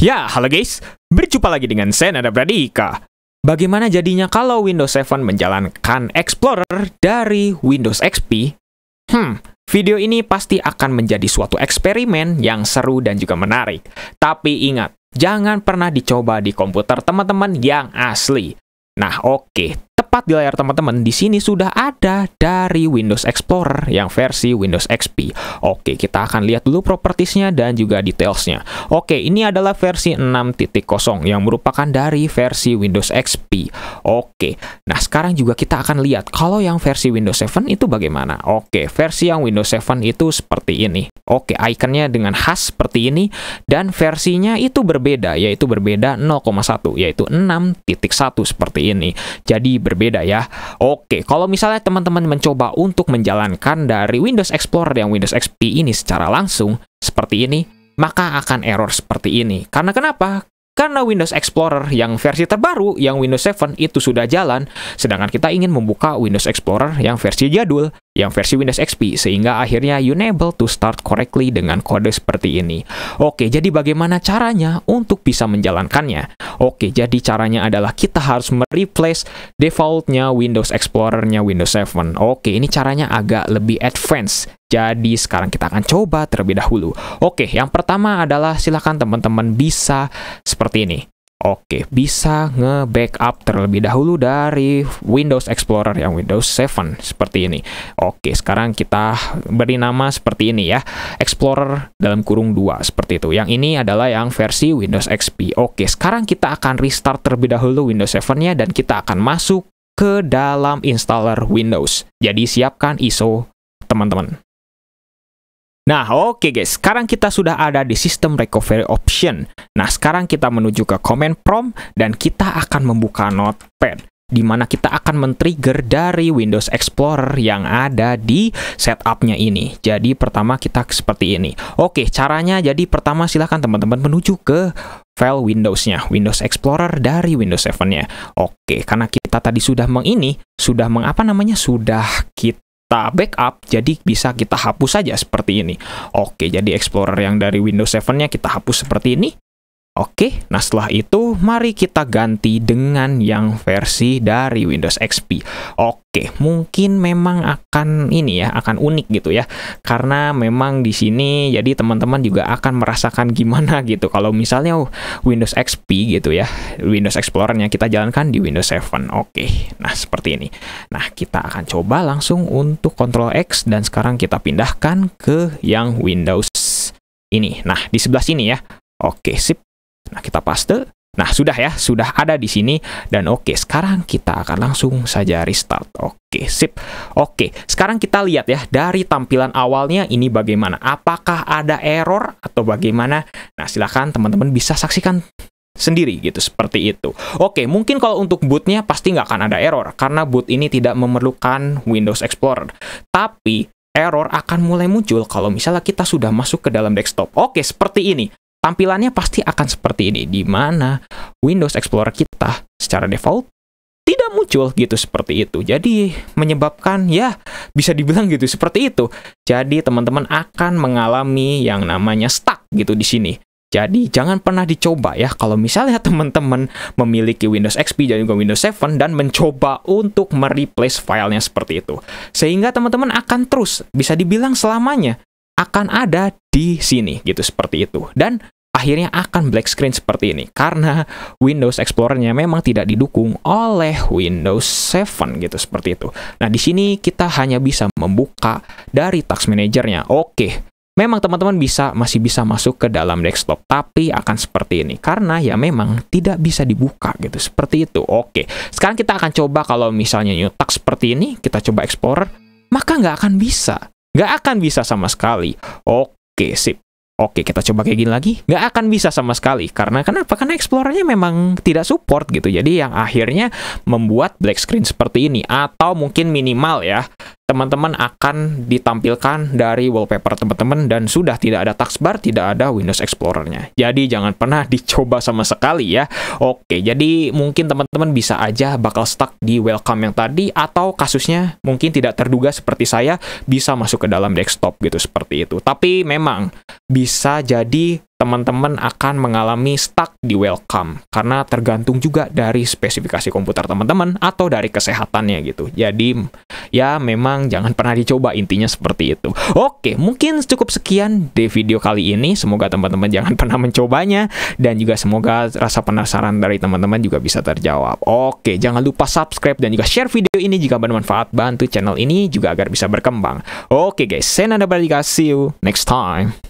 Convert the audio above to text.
Ya, halo guys. Berjumpa lagi dengan saya Nada Pradika. Bagaimana jadinya kalau Windows 7 menjalankan Explorer dari Windows XP? Hmm, video ini pasti akan menjadi suatu eksperimen yang seru dan juga menarik. Tapi ingat, jangan pernah dicoba di komputer teman-teman yang asli. Nah, oke, okay tepat di layar teman-teman, di sini sudah ada dari Windows Explorer yang versi Windows XP. Oke, kita akan lihat dulu propertiesnya dan juga detailsnya. Oke, ini adalah versi 6.0 yang merupakan dari versi Windows XP. Oke, nah sekarang juga kita akan lihat kalau yang versi Windows 7 itu bagaimana. Oke, versi yang Windows 7 itu seperti ini. Oke, ikonnya dengan khas seperti ini dan versinya itu berbeda yaitu berbeda 0,1 yaitu 6.1 seperti ini. Jadi berbeda berbeda ya. Oke, kalau misalnya teman-teman mencoba untuk menjalankan dari Windows Explorer yang Windows XP ini secara langsung seperti ini, maka akan error seperti ini. Karena kenapa? Karena Windows Explorer yang versi terbaru, yang Windows 7 itu sudah jalan, sedangkan kita ingin membuka Windows Explorer yang versi jadul yang versi Windows XP sehingga akhirnya you unable to start correctly dengan kode seperti ini. Oke, jadi bagaimana caranya untuk bisa menjalankannya? Oke, jadi caranya adalah kita harus mereplace defaultnya Windows Explorer-nya Windows 7. Oke, ini caranya agak lebih advance. Jadi sekarang kita akan coba terlebih dahulu. Oke, yang pertama adalah silakan teman-teman bisa seperti ini. Oke, bisa nge-backup terlebih dahulu dari Windows Explorer yang Windows 7 seperti ini. Oke, sekarang kita beri nama seperti ini ya. Explorer dalam kurung 2 seperti itu. Yang ini adalah yang versi Windows XP. Oke, sekarang kita akan restart terlebih dahulu Windows 7-nya dan kita akan masuk ke dalam installer Windows. Jadi siapkan ISO teman-teman. Nah, oke okay guys, sekarang kita sudah ada di sistem recovery option. Nah, sekarang kita menuju ke command prompt dan kita akan membuka notepad di mana kita akan men-trigger dari Windows Explorer yang ada di setupnya ini. Jadi pertama kita seperti ini. Oke, caranya jadi pertama silahkan teman-teman menuju ke file Windows-nya, Windows Explorer dari Windows 7-nya. Oke, karena kita tadi sudah mengini, sudah mengapa namanya, sudah kita kita backup, jadi bisa kita hapus saja seperti ini. Oke, jadi Explorer yang dari Windows 7-nya kita hapus seperti ini. Oke, nah setelah itu mari kita ganti dengan yang versi dari Windows XP. Oke, mungkin memang akan ini ya, akan unik gitu ya. Karena memang di sini jadi teman-teman juga akan merasakan gimana gitu kalau misalnya Windows XP gitu ya. Windows Explorer yang kita jalankan di Windows 7. Oke. Nah, seperti ini. Nah, kita akan coba langsung untuk Ctrl X dan sekarang kita pindahkan ke yang Windows ini. Nah, di sebelah sini ya. Oke, sip. Nah, kita paste. Nah, sudah ya, sudah ada di sini dan oke, sekarang kita akan langsung saja restart. Oke, sip. Oke, sekarang kita lihat ya dari tampilan awalnya ini bagaimana. Apakah ada error atau bagaimana? Nah, silahkan teman-teman bisa saksikan sendiri gitu seperti itu. Oke, mungkin kalau untuk bootnya pasti nggak akan ada error karena boot ini tidak memerlukan Windows Explorer. Tapi error akan mulai muncul kalau misalnya kita sudah masuk ke dalam desktop. Oke, seperti ini tampilannya pasti akan seperti ini, di mana Windows Explorer kita secara default tidak muncul gitu seperti itu. Jadi menyebabkan ya bisa dibilang gitu seperti itu. Jadi teman-teman akan mengalami yang namanya stuck gitu di sini. Jadi jangan pernah dicoba ya kalau misalnya teman-teman memiliki Windows XP dan juga Windows 7 dan mencoba untuk mereplace filenya seperti itu. Sehingga teman-teman akan terus bisa dibilang selamanya akan ada di sini gitu seperti itu. Dan akhirnya akan black screen seperti ini karena Windows Explorer-nya memang tidak didukung oleh Windows 7 gitu seperti itu. Nah, di sini kita hanya bisa membuka dari Task Manager-nya. Oke. Memang teman-teman bisa masih bisa masuk ke dalam desktop, tapi akan seperti ini karena ya memang tidak bisa dibuka gitu seperti itu. Oke, sekarang kita akan coba kalau misalnya new task seperti ini, kita coba Explorer, maka nggak akan bisa Gak akan bisa sama sekali. Oke, sip. Oke, kita coba kayak gini lagi. Nggak akan bisa sama sekali. Karena kenapa? Karena explorernya memang tidak support gitu. Jadi yang akhirnya membuat black screen seperti ini. Atau mungkin minimal ya teman-teman akan ditampilkan dari wallpaper teman-teman dan sudah tidak ada taskbar, tidak ada Windows Explorer-nya. Jadi jangan pernah dicoba sama sekali ya. Oke, jadi mungkin teman-teman bisa aja bakal stuck di welcome yang tadi atau kasusnya mungkin tidak terduga seperti saya bisa masuk ke dalam desktop gitu seperti itu. Tapi memang bisa jadi teman-teman akan mengalami stuck di welcome karena tergantung juga dari spesifikasi komputer teman-teman atau dari kesehatannya gitu. Jadi ya memang jangan pernah dicoba intinya seperti itu. Oke, mungkin cukup sekian di video kali ini. Semoga teman-teman jangan pernah mencobanya dan juga semoga rasa penasaran dari teman-teman juga bisa terjawab. Oke, jangan lupa subscribe dan juga share video ini jika bermanfaat. Bantu channel ini juga agar bisa berkembang. Oke guys, saya Nanda Baliga. See you next time.